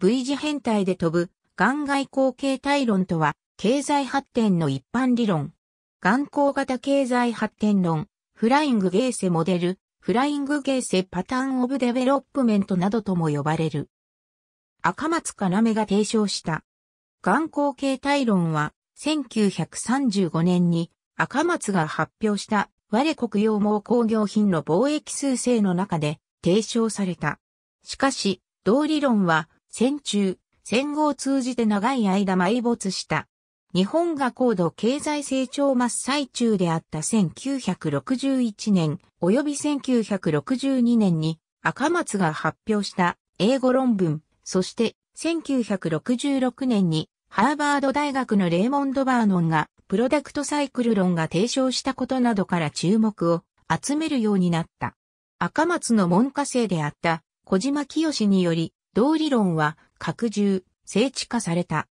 V 字変態で飛ぶ、眼外光形態論とは、経済発展の一般理論。眼光型経済発展論、フライングゲーセモデル、フライングゲーセパターンオブデベロップメントなどとも呼ばれる。赤松要が提唱した。眼光形態論は、1935年に赤松が発表した我国用毛工業品の貿易数制の中で提唱された。しかし、同理論は戦中、戦後を通じて長い間埋没した。日本が高度経済成長真っ最中であった1961年及び1962年に赤松が発表した英語論文、そして1966年にハーバード大学のレーモンド・バーノンがプロダクトサイクル論が提唱したことなどから注目を集めるようになった。赤松の門下生であった小島清により道理論は拡充、聖地化された。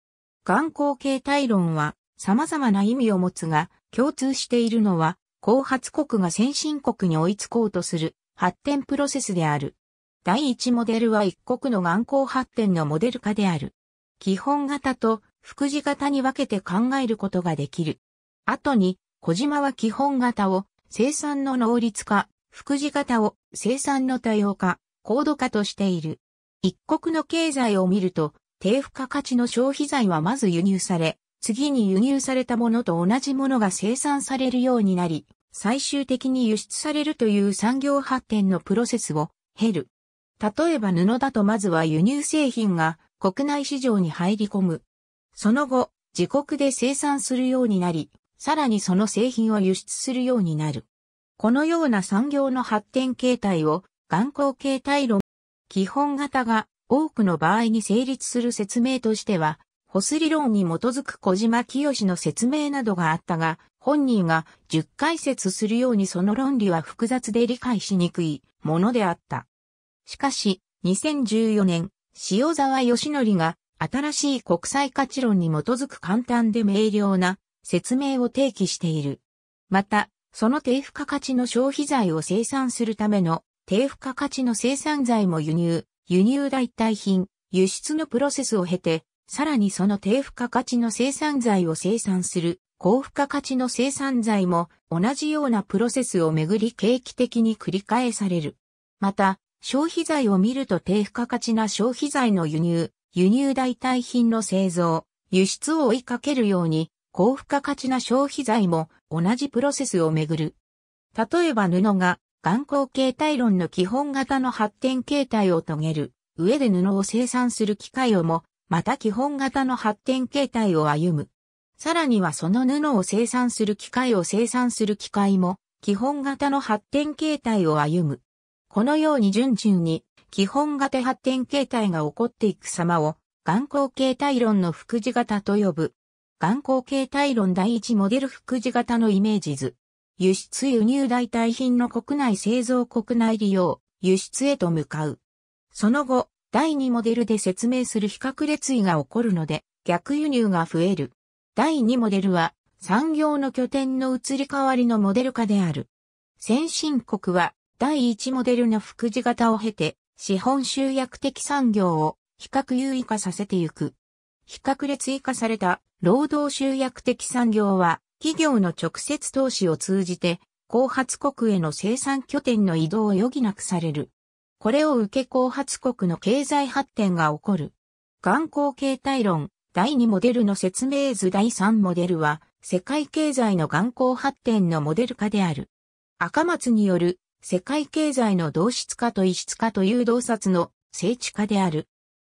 眼光形態論は様々な意味を持つが、共通しているのは、後発国が先進国に追いつこうとする発展プロセスである。第一モデルは一国の眼光発展のモデル化である。基本型と副次型に分けて考えることができる。後に、小島は基本型を生産の能率化、副次型を生産の多様化、高度化としている。一国の経済を見ると、低付加価値の消費財はまず輸入され、次に輸入されたものと同じものが生産されるようになり、最終的に輸出されるという産業発展のプロセスを経る。例えば布だとまずは輸入製品が国内市場に入り込む。その後、自国で生産するようになり、さらにその製品を輸出するようになる。このような産業の発展形態を、眼光形態論基本型が多くの場合に成立する説明としては、ホス理論に基づく小島清の説明などがあったが、本人が10解説するようにその論理は複雑で理解しにくいものであった。しかし、2014年、塩沢義則が新しい国際価値論に基づく簡単で明瞭な説明を提起している。また、その低付加価値の消費財を生産するための低付加価値の生産材も輸入、輸入代替品、輸出のプロセスを経て、さらにその低付加価値の生産材を生産する、高付加価値の生産材も同じようなプロセスをめぐり景気的に繰り返される。また、消費財を見ると低付加価値な消費財の輸入、輸入代替品の製造、輸出を追いかけるように、高付加価値な消費財も同じプロセスをめぐる。例えば布が眼光形態論の基本型の発展形態を遂げる上で布を生産する機会をも、また基本型の発展形態を歩む。さらにはその布を生産する機会を生産する機会も、基本型の発展形態を歩む。このように順々に、基本型発展形態が起こっていく様を、眼光形態論の副次型と呼ぶ。眼光形態論第一モデル副次型のイメージ図。輸出輸入代替品の国内製造国内利用、輸出へと向かう。その後、第2モデルで説明する比較列位が起こるので、逆輸入が増える。第2モデルは、産業の拠点の移り変わりのモデル化である。先進国は、第1モデルの副次型を経て、資本集約的産業を比較優位化させていく。比較列位化された労働集約的産業は企業の直接投資を通じて、後発国への生産拠点の移動を余儀なくされる。これを受け後発国の経済発展が起こる。眼光形態論、第2モデルの説明図第3モデルは、世界経済の眼光発展のモデル化である。赤松による、世界経済の同質化と異質化という洞察の聖地化である。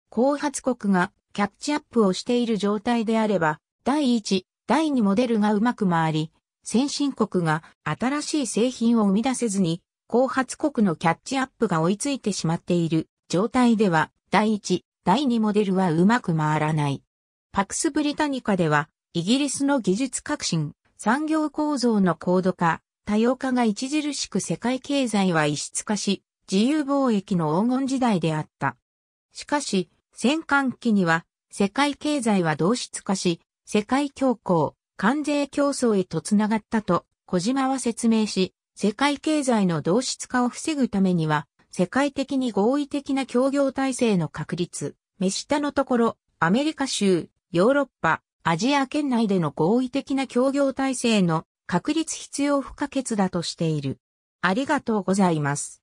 後発国がキャッチアップをしている状態であれば、第一、第2モデルがうまく回り、先進国が新しい製品を生み出せずに、後発国のキャッチアップが追いついてしまっている状態では、第1、第2モデルはうまく回らない。パクスブリタニカでは、イギリスの技術革新、産業構造の高度化、多様化が著しく世界経済は異質化し、自由貿易の黄金時代であった。しかし、戦艦期には、世界経済は同質化し、世界恐慌、関税競争へとつながったと小島は説明し、世界経済の同質化を防ぐためには、世界的に合意的な協業体制の確立、目下のところ、アメリカ州、ヨーロッパ、アジア圏内での合意的な協業体制の確立必要不可欠だとしている。ありがとうございます。